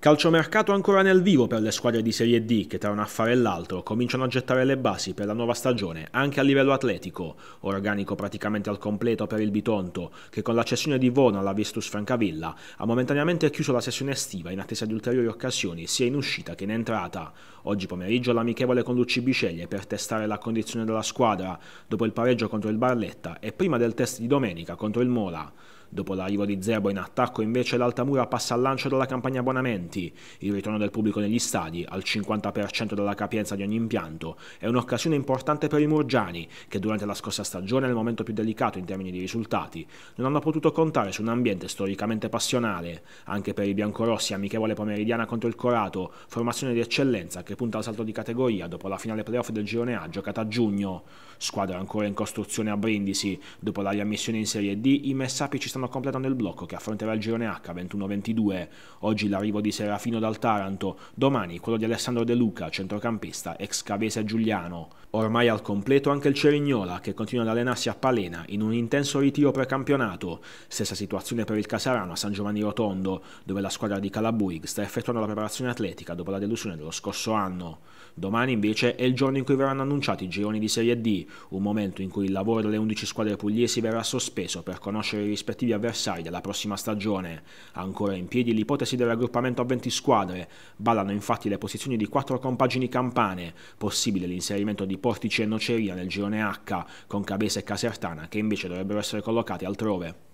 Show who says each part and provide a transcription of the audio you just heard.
Speaker 1: Calciomercato ancora nel vivo per le squadre di Serie D che tra un affare e l'altro cominciano a gettare le basi per la nuova stagione anche a livello atletico, organico praticamente al completo per il Bitonto che con l'accessione di Vona alla Vistus Francavilla ha momentaneamente chiuso la sessione estiva in attesa di ulteriori occasioni sia in uscita che in entrata. Oggi pomeriggio l'amichevole con Lucci Biceglie per testare la condizione della squadra dopo il pareggio contro il Barletta e prima del test di domenica contro il Mola. Dopo l'arrivo di Zebo in attacco invece l'Altamura passa al lancio della campagna abbonamenti. Il ritorno del pubblico negli stadi, al 50% della capienza di ogni impianto, è un'occasione importante per i Murgiani, che durante la scorsa stagione, nel momento più delicato in termini di risultati, non hanno potuto contare su un ambiente storicamente passionale. Anche per i biancorossi amichevole pomeridiana contro il Corato, formazione di eccellenza che punta al salto di categoria dopo la finale playoff del girone A giocata a giugno. Squadra ancora in costruzione a Brindisi, dopo la riammissione in Serie D, i Messapi ci stanno stanno completando il blocco che affronterà il girone H 21-22, oggi l'arrivo di Serafino dal Taranto, domani quello di Alessandro De Luca, centrocampista, ex Cavese Giuliano. Ormai al completo anche il Cerignola che continua ad allenarsi a Palena in un intenso ritiro precampionato, stessa situazione per il Casarano a San Giovanni Rotondo, dove la squadra di Calabuig sta effettuando la preparazione atletica dopo la delusione dello scorso anno. Domani invece è il giorno in cui verranno annunciati i gironi di Serie D, un momento in cui il lavoro delle 11 squadre pugliesi verrà sospeso per conoscere i rispettivi gli avversari della prossima stagione. Ancora in piedi l'ipotesi del raggruppamento a 20 squadre, ballano infatti le posizioni di quattro compagini campane, possibile l'inserimento di Portici e Noceria nel girone H, con Cabese e Casertana che invece dovrebbero essere collocati altrove.